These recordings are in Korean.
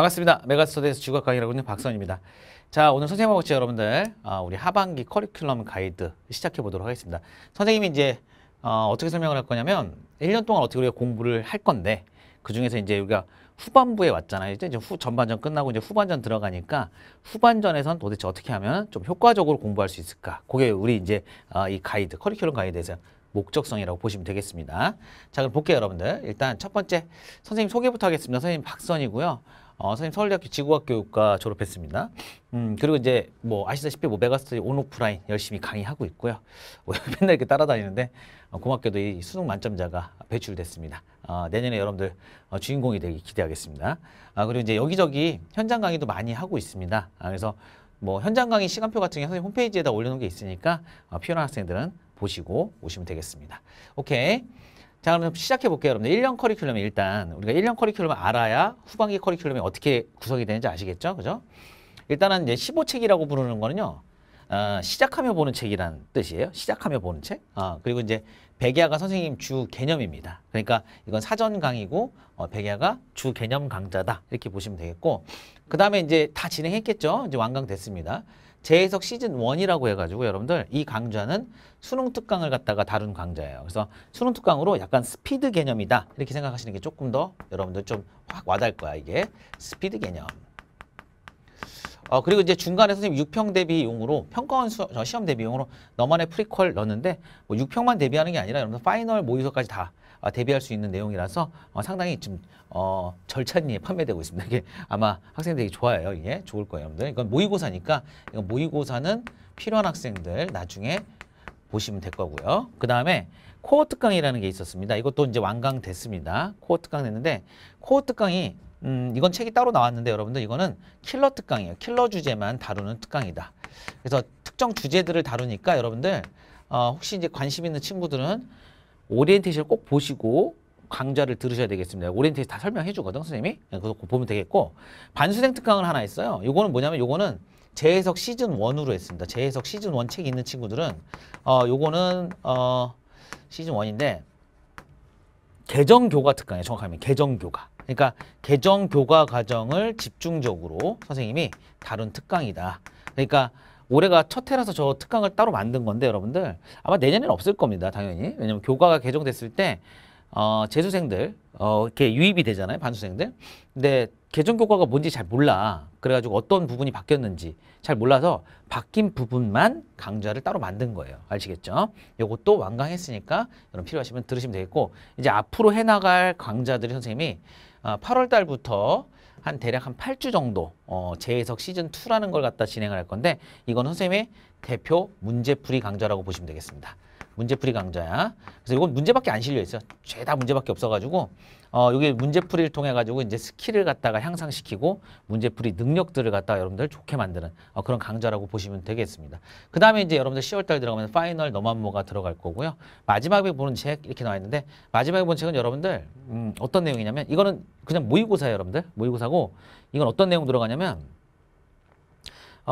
반갑습니다. 메가스터디에서 지구학 강의라고 있는 박선입니다. 자, 오늘 선생님하고 같이 여러분들 어, 우리 하반기 커리큘럼 가이드 시작해 보도록 하겠습니다. 선생님이 이제 어, 어떻게 설명을 할 거냐면 1년 동안 어떻게 우리가 공부를 할 건데 그 중에서 이제 우리가 후반부에 왔잖아요. 이제 후, 전반전 끝나고 이제 후반전 들어가니까 후반전에선 도대체 어떻게 하면 좀 효과적으로 공부할 수 있을까? 그게 우리 이제 어, 이 가이드, 커리큘럼 가이드에서 목적성이라고 보시면 되겠습니다. 자, 그럼 볼게요, 여러분들. 일단 첫 번째 선생님 소개부터 하겠습니다. 선생님 박선이고요. 어, 선생님 서울대학교 지구과학교육과 졸업했습니다. 음, 그리고 이제 뭐 아시다시피 뭐 메가스터디 온오프라인 열심히 강의하고 있고요. 뭐 맨날 이렇게 따라다니는데 어, 고맙게도 이 수능 만점자가 배출됐습니다. 어, 내년에 여러분들 어, 주인공이 되기 기대하겠습니다. 아, 그리고 이제 여기저기 현장 강의도 많이 하고 있습니다. 아, 그래서 뭐 현장 강의 시간표 같은 게 선생님 홈페이지에다 올려놓은 게 있으니까 어, 필요한 학생들은 보시고 오시면 되겠습니다. 오케이. 자 그럼 시작해 볼게요 여러분들 1년 커리큘럼이 일단 우리가 1년 커리큘럼을 알아야 후반기 커리큘럼이 어떻게 구성이 되는지 아시겠죠 그죠 일단은 이제 15책이라고 부르는 거는요 어, 시작하며 보는 책이란 뜻이에요 시작하며 보는 책 어, 그리고 이제 백야가 선생님 주 개념입니다 그러니까 이건 사전 강의고 어, 백야가 주 개념 강좌다 이렇게 보시면 되겠고 그 다음에 이제 다 진행했겠죠 이제 완강됐습니다 재해석 시즌 원이라고 해가지고 여러분들 이 강좌는 수능 특강을 갖다가 다룬 강좌예요. 그래서 수능 특강으로 약간 스피드 개념이다 이렇게 생각하시는 게 조금 더 여러분들 좀 확 와닿을 거야 이게 스피드 개념. 어 그리고 이제 중간에 선생님 6평 대비용으로 평가원 수, 시험 대비용으로 너만의 프리퀄 넣는데 었뭐 6평만 대비하는 게 아니라 여러분들 파이널 모의서까지 다 어, 대비할 수 있는 내용이라서 어, 상당히 좀 어, 절찬리에 판매되고 있습니다. 이게 아마 학생들이 좋아요. 이게 좋을 거예요, 여러분들. 이건 모의고사니까 이건 모의고사는 필요한 학생들 나중에 보시면 될 거고요. 그 다음에 코어 특강이라는 게 있었습니다. 이것도 이제 완강 됐습니다. 코어 특강 됐는데 코어 특강이 음, 이건 책이 따로 나왔는데 여러분들 이거는 킬러 특강이에요. 킬러 주제만 다루는 특강이다. 그래서 특정 주제들을 다루니까 여러분들 어, 혹시 이제 관심 있는 친구들은 오리엔테이션 꼭 보시고 강좌를 들으셔야 되겠습니다. 오리엔테이션 다 설명해 주거든, 선생님이. 예, 그거 보면 되겠고. 반수생 특강을 하나 있어요. 이거는 뭐냐면 이거는 재해석 시즌 원으로 했습니다. 재해석 시즌 원 책이 있는 친구들은 어, 요거는 어, 시즌 원인데 개정교과 특강이에요. 정확하면 개정교과. 그러니까 개정교과 과정을 집중적으로 선생님이 다룬 특강이다. 그러니까 올해가 첫 해라서 저 특강을 따로 만든 건데 여러분들 아마 내년에는 없을 겁니다 당연히 왜냐면 교과가 개정됐을 때 어, 재수생들 어, 이렇게 유입이 되잖아요 반수생들 근데 개정 교과가 뭔지 잘 몰라 그래가지고 어떤 부분이 바뀌었는지 잘 몰라서 바뀐 부분만 강좌를 따로 만든 거예요 아시겠죠 요것도 완강했으니까 여러분 필요하시면 들으시면 되겠고 이제 앞으로 해나갈 강좌들이 선생님이 어, 8월 달부터 한 대략 한 8주 정도 어, 재해석 시즌2라는 걸 갖다 진행을 할 건데 이건 선생님의 대표 문제풀이 강좌라고 보시면 되겠습니다. 문제풀이 강좌야. 그래서 이건 문제밖에 안 실려 있어. 요 죄다 문제밖에 없어가지고 어 여기 문제풀이를 통해 가지고 이제 스킬을 갖다가 향상시키고 문제풀이 능력들을 갖다가 여러분들 좋게 만드는 어, 그런 강좌라고 보시면 되겠습니다. 그 다음에 이제 여러분들 10월달 들어가면 파이널 너만모가 들어갈 거고요. 마지막에 보는 책 이렇게 나와 있는데 마지막에 보는 책은 여러분들 음, 어떤 내용이냐면 이거는 그냥 모의고사예요, 여러분들 모의고사고 이건 어떤 내용 들어가냐면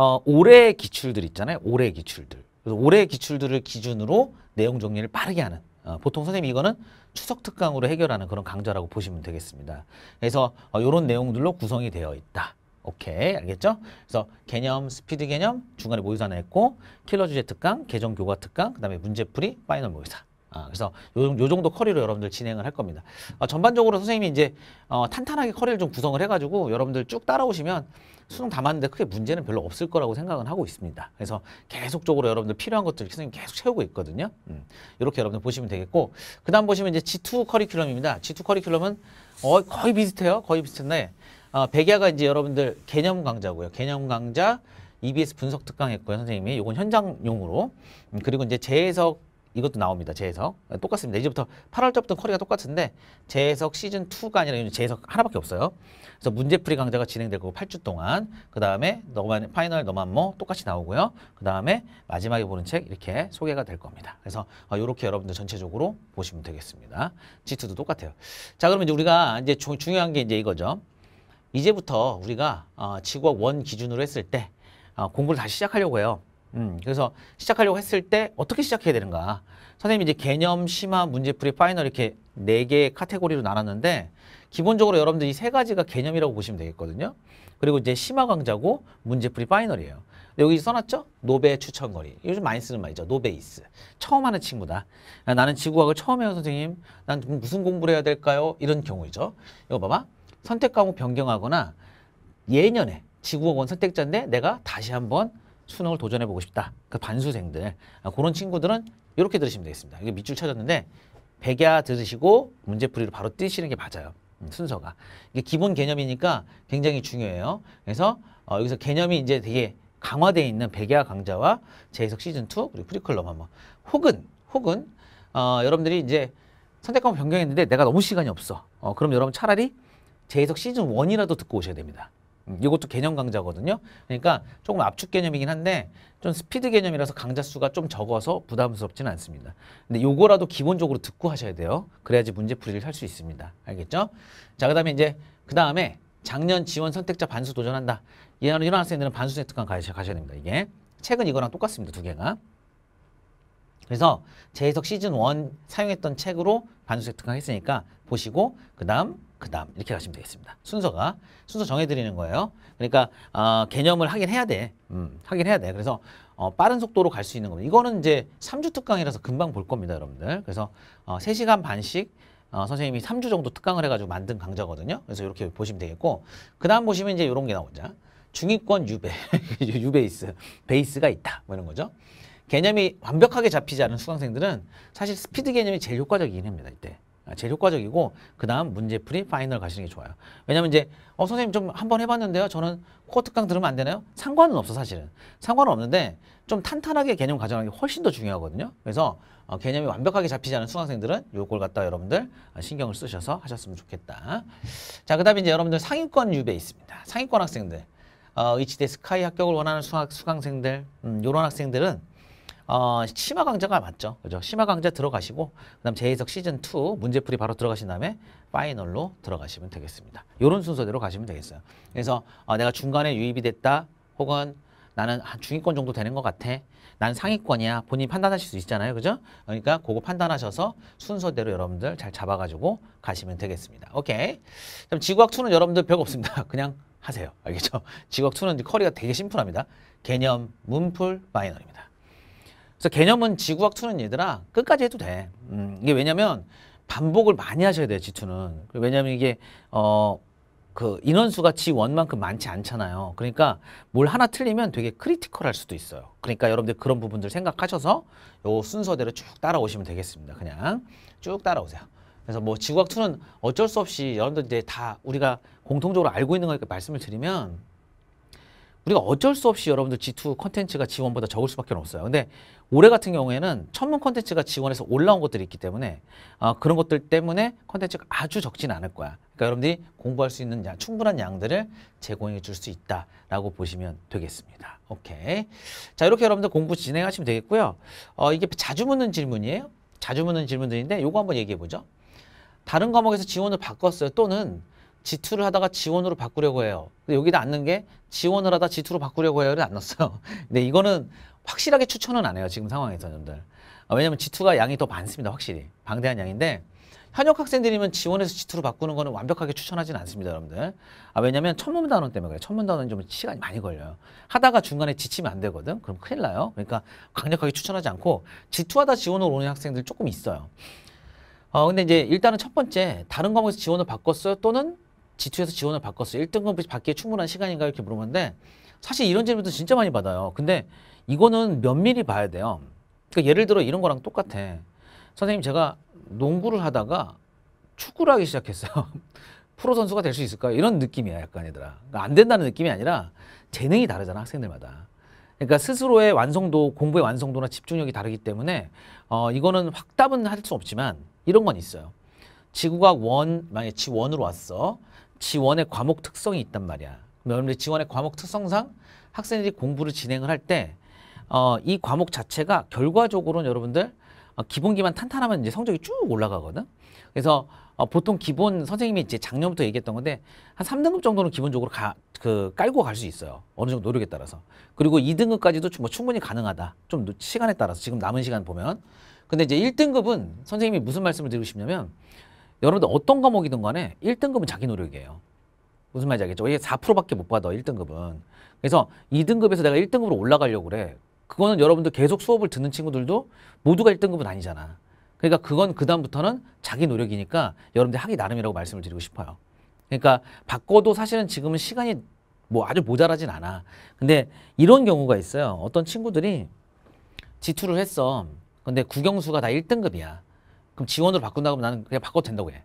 어, 올해 기출들 있잖아요. 올해 기출들. 그래서 올해 기출들을 기준으로 내용 정리를 빠르게 하는 어, 보통 선생님 이거는 추석 특강으로 해결하는 그런 강좌라고 보시면 되겠습니다. 그래서 어, 이런 내용들로 구성이 되어 있다. 오케이 알겠죠? 그래서 개념, 스피드 개념, 중간에 모의사 냈고 킬러 주제 특강, 개정 교과 특강, 그 다음에 문제풀이, 파이널 모의사 아, 그래서 요, 요 정도 커리로 여러분들 진행을 할 겁니다. 아, 전반적으로 선생님이 이제 어, 탄탄하게 커리를 좀 구성을 해가지고 여러분들 쭉 따라오시면 수능 담았는데 크게 문제는 별로 없을 거라고 생각은 하고 있습니다. 그래서 계속적으로 여러분들 필요한 것들 선생님 계속 채우고 있거든요. 음, 이렇게 여러분들 보시면 되겠고 그 다음 보시면 이제 G2 커리큘럼입니다. G2 커리큘럼은 어, 거의 비슷해요. 거의 비슷했네 어, 백야가 이제 여러분들 개념 강좌고요. 개념 강좌 EBS 분석 특강 했고요. 선생님이 이건 현장용으로 음, 그리고 이제 재해석 이것도 나옵니다. 재해석. 네, 똑같습니다. 이제부터 8월 달부터 커리가 똑같은데 재해석 시즌 2가 아니라 재해석 하나밖에 없어요. 그래서 문제풀이 강좌가 진행될 거고 8주 동안 그 다음에 너만 파이널 너만 뭐 똑같이 나오고요. 그 다음에 마지막에 보는 책 이렇게 소개가 될 겁니다. 그래서 이렇게 어, 여러분들 전체적으로 보시면 되겠습니다. G2도 똑같아요. 자 그러면 이제 우리가 이제 주, 중요한 게 이제 이거죠. 이제부터 우리가 어, 지구학 1 기준으로 했을 때 어, 공부를 다시 시작하려고 해요. 음, 그래서 시작하려고 했을 때 어떻게 시작해야 되는가. 선생님이 이제 개념, 심화, 문제풀이, 파이널 이렇게 네 개의 카테고리로 나눴는데 기본적으로 여러분들 이세 가지가 개념이라고 보시면 되겠거든요. 그리고 이제 심화 강좌고 문제풀이 파이널이에요. 여기 써놨죠? 노베 추천거리. 요즘 많이 쓰는 말이죠. 노베이스. 처음 하는 친구다. 나는 지구학을 처음 해요, 선생님. 난 무슨 공부를 해야 될까요? 이런 경우이죠. 이거 봐봐. 선택 과목 변경하거나 예년에 지구학원 선택자인데 내가 다시 한번 수능을 도전해 보고 싶다. 그 반수생들 아, 그런 친구들은 이렇게 들으시면 되겠습니다. 이게 밑줄 쳐졌는데 백야 들으시고 문제풀이로 바로 뛰시는 게 맞아요. 음, 순서가 이게 기본 개념이니까 굉장히 중요해요. 그래서 어, 여기서 개념이 이제 되게 강화되어 있는 백야 강좌와 재해석 시즌 2 그리고 프리클럼 한번 혹은 혹은 어, 여러분들이 이제 선택권 변경했는데 내가 너무 시간이 없어. 어, 그럼 여러분 차라리 재해석 시즌 1이라도 듣고 오셔야 됩니다. 이것도 개념 강좌거든요 그러니까 조금 압축 개념이긴 한데 좀 스피드 개념이라서 강좌 수가 좀 적어서 부담스럽지는 않습니다. 근데 요거라도 기본적으로 듣고 하셔야 돼요. 그래야지 문제 풀이를 할 수 있습니다. 알겠죠? 자, 그다음에 이제 그다음에 작년 지원 선택자 반수 도전한다. 얘는 이런 학생들은 반수 세트관 가셔야, 가셔야 됩니다. 이게 책은 이거랑 똑같습니다. 두 개가. 그래서 재해석 시즌 1 사용했던 책으로 반수 세트강 했으니까 보시고 그 다음 그 다음 이렇게 가시면 되겠습니다. 순서가 순서 정해드리는 거예요. 그러니까 어, 개념을 하긴 해야 돼. 음, 하긴 해야 돼. 그래서 어, 빠른 속도로 갈 수 있는 겁니다. 이거는 이제 3주 특강이라서 금방 볼 겁니다. 여러분들. 그래서 어, 3시간 반씩 어, 선생님이 3주 정도 특강을 해가지고 만든 강좌거든요. 그래서 이렇게 보시면 되겠고 그 다음 보시면 이제 이런 게 나오죠. 중위권 유배, 유베이스, 베이스가 있다. 뭐 이런 거죠. 개념이 완벽하게 잡히지 않은 수강생들은 사실 스피드 개념이 제일 효과적이긴 합니다. 이때. 아, 제일 효과적이고 그 다음 문제풀이 파이널 가시는 게 좋아요. 왜냐면 이제 어 선생님 좀 한번 해봤는데요. 저는 코어 특강 들으면 안 되나요? 상관은 없어 사실은. 상관은 없는데 좀 탄탄하게 개념 가져가는 게 훨씬 더 중요하거든요. 그래서 어, 개념이 완벽하게 잡히지 않은 수강생들은 요걸 갖다 여러분들 아, 신경을 쓰셔서 하셨으면 좋겠다. 자, 그 다음에 이제 여러분들 상위권 유배 있습니다. 상위권 학생들. 어, 이치대 스카이 합격을 원하는 수학, 수강생들, 음, 요런 학생들은 어, 심화 강좌가 맞죠. 그죠? 심화 강좌 들어가시고 그다음 재해석 시즌 2 문제풀이 바로 들어가신 다음에 파이널로 들어가시면 되겠습니다. 요런 순서대로 가시면 되겠어요. 그래서 어, 내가 중간에 유입이 됐다 혹은 나는 중위권 정도 되는 것 같아. 난 상위권이야. 본인 판단하실 수 있잖아요. 그죠? 그러니까 그거 판단하셔서 순서대로 여러분들 잘 잡아가지고 가시면 되겠습니다. 오케이. 그럼 지구학 2는 여러분들 별거 없습니다. 그냥 하세요. 알겠죠? 지구학 2는 커리가 되게 심플합니다. 개념, 문풀, 마이너입니다. 그래서 개념은 지구학 2는 얘들아 끝까지 해도 돼. 음, 이게 왜냐면 반복을 많이 하셔야 돼요, 지2는 왜냐면 이게 어, 그 인원수가 지1만큼 많지 않잖아요. 그러니까 뭘 하나 틀리면 되게 크리티컬할 수도 있어요. 그러니까 여러분들 그런 부분들 생각하셔서 요 순서대로 쭉 따라오시면 되겠습니다. 그냥 쭉 따라오세요. 그래서 뭐 지구학2는 어쩔 수 없이 여러분들 이제 다 우리가 공통적으로 알고 있는 거니까 말씀을 드리면 우리가 어쩔 수 없이 여러분들 G2 컨텐츠가 지원보다 적을 수밖에 없어요. 근데 올해 같은 경우에는 천문 컨텐츠가 지원해서 올라온 것들이 있기 때문에 어, 그런 것들 때문에 컨텐츠가 아주 적진 않을 거야. 그러니까 여러분들이 공부할 수 있는 양, 충분한 양들을 제공해 줄 수 있다라고 보시면 되겠습니다. 오케이. 자 이렇게 여러분들 공부 진행하시면 되겠고요. 어, 이게 자주 묻는 질문이에요. 자주 묻는 질문들인데 요거 한번 얘기해 보죠. 다른 과목에서 지원을 바꿨어요. 또는 G2를 하다가 G1으로 바꾸려고 해요. 근데 여기다 앉는 게 G1을 하다 G2로 바꾸려고 해요를 안 넣었어요. 근데 이거는 확실하게 추천은 안 해요. 지금 상황에서 여러분들. 아, 왜냐면 G2가 양이 더 많습니다. 확실히. 방대한 양인데 현역 학생들이면 G1에서 G2로 바꾸는 거는 완벽하게 추천하지는 않습니다. 여러분들. 아, 왜냐면 천문 단원 때문에 그래요. 천문 단원은 좀 시간이 많이 걸려요. 하다가 중간에 지치면 안 되거든. 그럼 큰일 나요. 그러니까 강력하게 추천하지 않고 G2 하다 G1으로 오는 학생들 조금 있어요. 어, 근데 이제 일단은 첫 번째 다른 과목에서 지원을 바꿨어요 또는 G2에서 지원을 바꿔서 요 1등 급퓨 받기에 충분한 시간인가 이렇게 물어보는데 사실 이런 질문도 진짜 많이 받아요. 근데 이거는 면밀히 봐야 돼요. 그러니까 예를 들어 이런 거랑 똑같아. 선생님 제가 농구를 하다가 축구를 하기 시작했어요. 프로 선수가 될 수 있을까요? 이런 느낌이야 약간 얘들아. 그러니까 안 된다는 느낌이 아니라 재능이 다르잖아 학생들마다. 그러니까 스스로의 완성도, 공부의 완성도나 집중력이 다르기 때문에 어 이거는 확답은 할 수 없지만 이런 건 있어요. 지구가 원, 만약에 지원으로 왔어. 지원의 과목 특성이 있단 말이야. 여러분들 지원의 과목 특성상 학생들이 공부를 진행을 할때 어, 이 과목 자체가 결과적으로는 여러분들 어, 기본기만 탄탄하면 이제 성적이 쭉 올라가거든. 그래서 어, 보통 기본 선생님이 이제 작년부터 얘기했던 건데 한 3등급 정도는 기본적으로 가, 그 깔고 갈 수 있어요. 어느 정도 노력에 따라서. 그리고 2등급까지도 뭐 충분히 가능하다. 좀 시간에 따라서 지금 남은 시간 보면. 근데 이제 1등급은 선생님이 무슨 말씀을 드리고 싶냐면 여러분들 어떤 과목이든 간에 1등급은 자기 노력이에요. 무슨 말인지 알겠죠? 이게 4%밖에 못 받아, 1등급은. 그래서 2등급에서 내가 1등급으로 올라가려고 그래. 그거는 여러분들 계속 수업을 듣는 친구들도 모두가 1등급은 아니잖아. 그러니까 그건 그다음부터는 자기 노력이니까 여러분들 하기 나름이라고 말씀을 드리고 싶어요. 그러니까 바꿔도 사실은 지금은 시간이 뭐 아주 모자라진 않아. 근데 이런 경우가 있어요. 어떤 친구들이 지투를 했어. 근데 국영수가 다 1등급이야. 그럼 지원으로 바꾼다고 하면 나는 그냥 바꿔도 된다고 해.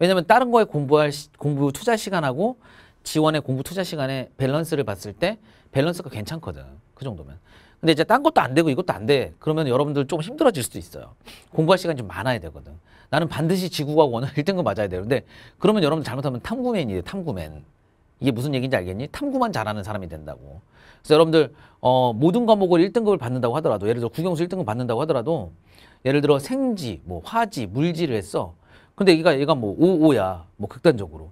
왜냐면 다른 거에 공부할 시, 공부 투자 시간하고 지원의 공부 투자 시간의 밸런스를 봤을 때 밸런스가 괜찮거든. 그 정도면. 근데 이제 딴 것도 안 되고 이것도 안 돼. 그러면 여러분들 조금 힘들어질 수도 있어요. 공부할 시간이 좀 많아야 되거든. 나는 반드시 지구과학 원을 1등급 맞아야 되는데 그러면 여러분 잘못하면 탐구맨이 돼, 탐구맨. 이게 무슨 얘기인지 알겠니? 탐구만 잘하는 사람이 된다고. 그래서 여러분들 어, 모든 과목을 1등급을 받는다고 하더라도 예를 들어 국영수 1등급 받는다고 하더라도 예를 들어 생지, 뭐 화지, 물지를 했어. 근데 얘가 얘가 뭐 오오야, 뭐 극단적으로.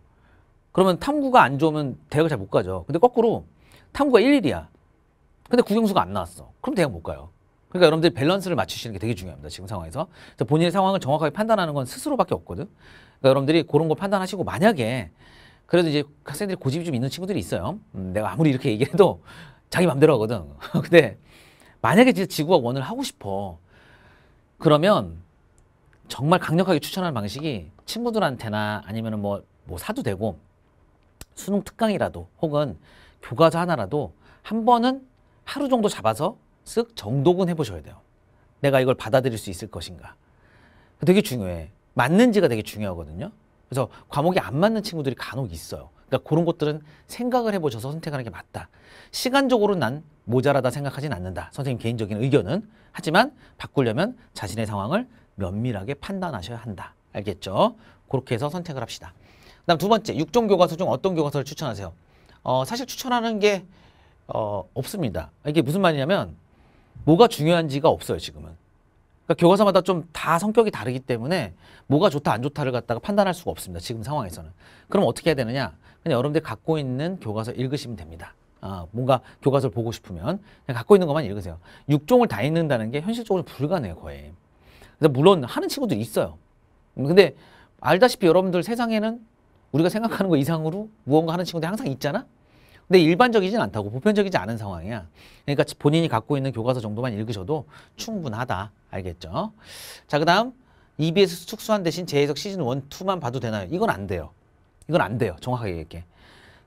그러면 탐구가 안 좋으면 대학을 잘 못 가죠. 근데 거꾸로 탐구가 1일이야. 근데 국영수가 안 나왔어. 그럼 대학 못 가요. 그러니까 여러분들이 밸런스를 맞추시는 게 되게 중요합니다. 지금 상황에서. 본인의 상황을 정확하게 판단하는 건 스스로밖에 없거든. 그러니까 여러분들이 그런 거 판단하시고 만약에 그래도 이제 학생들이 고집이 좀 있는 친구들이 있어요. 음, 내가 아무리 이렇게 얘기해도 자기 맘대로 하거든. 근데 만약에 진짜 지구학 원을 하고 싶어. 그러면 정말 강력하게 추천할 방식이 친구들한테나 아니면 뭐, 뭐 사도 되고 수능 특강이라도 혹은 교과서 하나라도 한 번은 하루 정도 잡아서 쓱 정독은 해보셔야 돼요. 내가 이걸 받아들일 수 있을 것인가. 되게 중요해. 맞는지가 되게 중요하거든요. 그래서 과목이 안 맞는 친구들이 간혹 있어요. 그러니까 그런 것들은 생각을 해보셔서 선택하는 게 맞다. 시간적으로 난 모자라다 생각하진 않는다. 선생님 개인적인 의견은. 하지만 바꾸려면 자신의 상황을 면밀하게 판단하셔야 한다. 알겠죠? 그렇게 해서 선택을 합시다. 그 다음 두 번째, 육종 교과서 중 어떤 교과서를 추천하세요? 어, 사실 추천하는 게 어, 없습니다. 이게 무슨 말이냐면 뭐가 중요한지가 없어요, 지금은. 그러니까 교과서마다 좀 다 성격이 다르기 때문에 뭐가 좋다 안 좋다를 갖다가 판단할 수가 없습니다. 지금 상황에서는. 그럼 어떻게 해야 되느냐? 그냥 여러분들이 갖고 있는 교과서 읽으시면 됩니다. 아, 뭔가 교과서를 보고 싶으면 그냥 갖고 있는 것만 읽으세요. 6종을 다 읽는다는 게 현실적으로 불가능해요, 거의. 그래서 물론 하는 친구들 있어요. 근데 알다시피 여러분들 세상에는 우리가 생각하는 것 이상으로 무언가 하는 친구들이 항상 있잖아? 근데 일반적이진 않다고 보편적이지 않은 상황이야. 그러니까 본인이 갖고 있는 교과서 정도만 읽으셔도 충분하다. 알겠죠? 자, 그 다음 EBS 축소한 대신 재해석 시즌 1, 2만 봐도 되나요? 이건 안 돼요. 이건 안 돼요. 정확하게 얘기할게.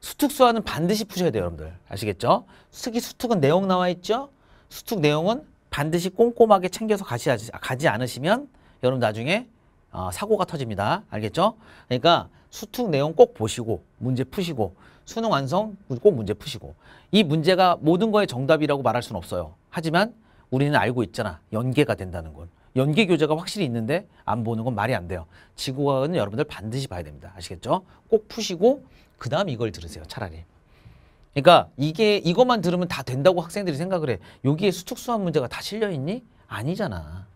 수특수화는 반드시 푸셔야 돼요, 여러분들. 아시겠죠? 수특이 수특은 내용 나와 있죠? 수특 내용은 반드시 꼼꼼하게 챙겨서 가지, 가지 않으시면 여러분 나중에 어, 사고가 터집니다. 알겠죠? 그러니까 수특 내용 꼭 보시고 문제 푸시고 수능 완성 꼭 문제 푸시고 이 문제가 모든 거의 정답이라고 말할 수는 없어요. 하지만 우리는 알고 있잖아. 연계가 된다는 건. 연계 교재가 확실히 있는데 안 보는 건 말이 안 돼요. 지구과학은 여러분들 반드시 봐야 됩니다. 아시겠죠? 꼭 푸시고 그 다음 이걸 들으세요 차라리. 그러니까 이게 이것만 들으면 다 된다고 학생들이 생각을 해. 여기에 수축수한 문제가 다 실려있니? 아니잖아.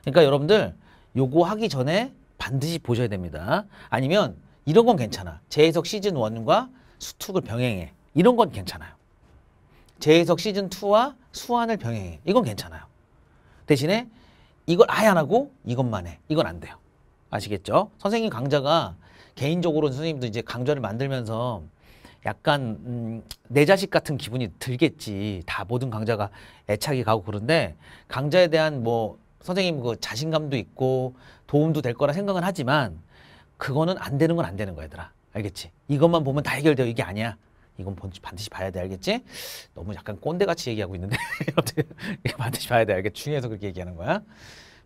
그러니까 여러분들 요거 하기 전에 반드시 보셔야 됩니다. 아니면 이런 건 괜찮아. 재해석 시즌 1과 수툭을 병행해. 이런 건 괜찮아요. 재해석 시즌 2와 수환을 병행해. 이건 괜찮아요. 대신에 이걸 아예 안 하고 이것만 해. 이건 안 돼요. 아시겠죠? 선생님 강좌가 개인적으로는 선생님도 이제 강좌를 만들면서 약간 음, 내 자식 같은 기분이 들겠지. 다 모든 강좌가 애착이 가고 그런데 강좌에 대한 뭐 선생님 그 자신감도 있고 도움도 될 거라 생각은 하지만 그거는 안 되는 건 안 되는 거야, 얘들아. 알겠지? 이것만 보면 다 해결돼요. 이게 아니야. 이건 반드시 봐야 돼, 알겠지? 너무 약간 꼰대같이 얘기하고 있는데. 반드시 봐야 돼, 알겠지? 중요해서 그렇게 얘기하는 거야.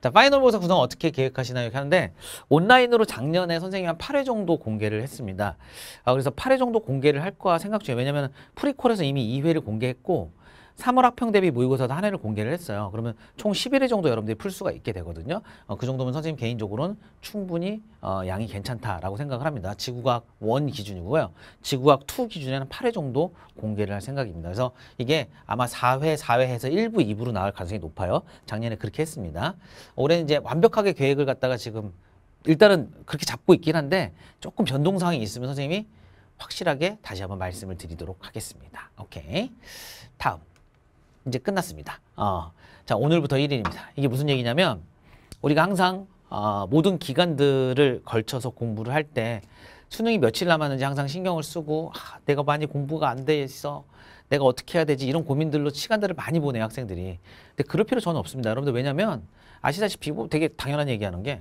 자, 파이널 모의사 구성 어떻게 계획하시나요? 이렇게 하는데 온라인으로 작년에 선생님이 한 8회 정도 공개를 했습니다. 아, 그래서 8회 정도 공개를 할 거야 생각 중이에요. 왜냐면 프리콜에서 이미 2회를 공개했고 3월 학평 대비 모의고사도 한 해를 공개를 했어요. 그러면 총 11회 정도 여러분들이 풀 수가 있게 되거든요. 어, 그 정도면 선생님 개인적으로는 충분히 어, 양이 괜찮다라고 생각을 합니다. 지구과학 1 기준이고요. 지구과학 2 기준에는 8회 정도 공개를 할 생각입니다. 그래서 이게 아마 4회, 4회 해서 1부, 2부로 나올 가능성이 높아요. 작년에 그렇게 했습니다. 올해는 이제 완벽하게 계획을 갖다가 지금 일단은 그렇게 잡고 있긴 한데 조금 변동사항이 있으면 선생님이 확실하게 다시 한번 말씀을 드리도록 하겠습니다. 오케이. 다음. 이제 끝났습니다. 어. 자, 오늘부터 1일입니다. 이게 무슨 얘기냐면 우리가 항상 어, 모든 기간들을 걸쳐서 공부를 할 때 수능이 며칠 남았는지 항상 신경을 쓰고 아, 내가 많이 공부가 안돼 있어. 내가 어떻게 해야 되지? 이런 고민들로 시간들을 많이 보내요, 학생들이. 근데 그럴 필요 저는 없습니다. 여러분들 왜냐면 아시다시피 뭐 되게 당연한 얘기하는 게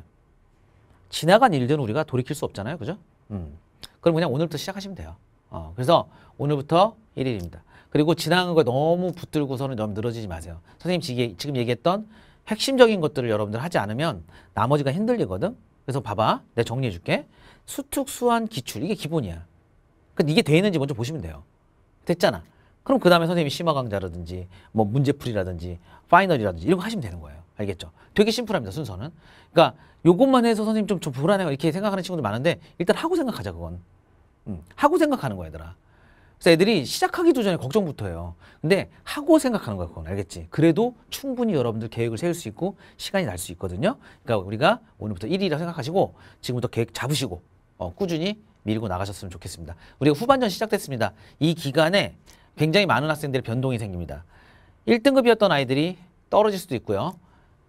지나간 일들은 우리가 돌이킬 수 없잖아요. 그죠? 음. 그럼 그냥 오늘부터 시작하시면 돼요. 어, 그래서 오늘부터 1일입니다. 그리고 지나간 거 너무 붙들고서는 너무 늘어지지 마세요. 선생님 지금 얘기했던 핵심적인 것들을 여러분들 하지 않으면 나머지가 흔들리거든. 그래서 봐봐. 내가 정리해 줄게. 수축, 수환, 기출. 이게 기본이야. 근데 이게 돼 있는지 먼저 보시면 돼요. 됐잖아. 그럼 그 다음에 선생님이 심화 강좌라든지 뭐 문제풀이라든지 파이널이라든지 이런 거 하시면 되는 거예요. 알겠죠? 되게 심플합니다. 순서는. 그러니까 요것만 해서 선생님 좀, 좀 불안해요. 이렇게 생각하는 친구들 많은데 일단 하고 생각하자 그건. 음, 하고 생각하는 거야 얘들아. 그래서 애들이 시작하기도 전에 걱정부터 해요. 근데 하고 생각하는 거야, 그건 알겠지? 그래도 충분히 여러분들 계획을 세울 수 있고 시간이 날 수 있거든요. 그러니까 우리가 오늘부터 1위라 생각하시고 지금부터 계획 잡으시고 어, 꾸준히 밀고 나가셨으면 좋겠습니다. 우리가 후반전 시작됐습니다. 이 기간에 굉장히 많은 학생들의 변동이 생깁니다. 1등급이었던 아이들이 떨어질 수도 있고요.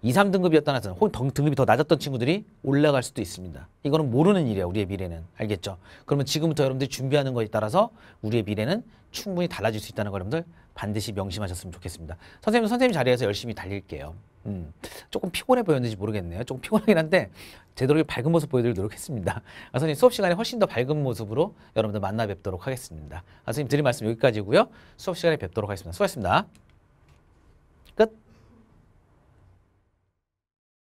2, 3등급이었다나 혹은 등급이 더 낮았던 친구들이 올라갈 수도 있습니다. 이거는 모르는 일이에요. 우리의 미래는. 알겠죠? 그러면 지금부터 여러분들이 준비하는 것에 따라서 우리의 미래는 충분히 달라질 수 있다는 걸 여러분들 반드시 명심하셨으면 좋겠습니다. 선생님은 선생님 자리에서 열심히 달릴게요. 음, 조금 피곤해 보였는지 모르겠네요. 조금 피곤하긴 한데 되도록 밝은 모습 보여드리도록 했습니다 아, 선생님 수업 시간에 훨씬 더 밝은 모습으로 여러분들 만나 뵙도록 하겠습니다. 아, 선생님 드릴 말씀 여기까지고요. 수업 시간에 뵙도록 하겠습니다. 수고하셨습니다.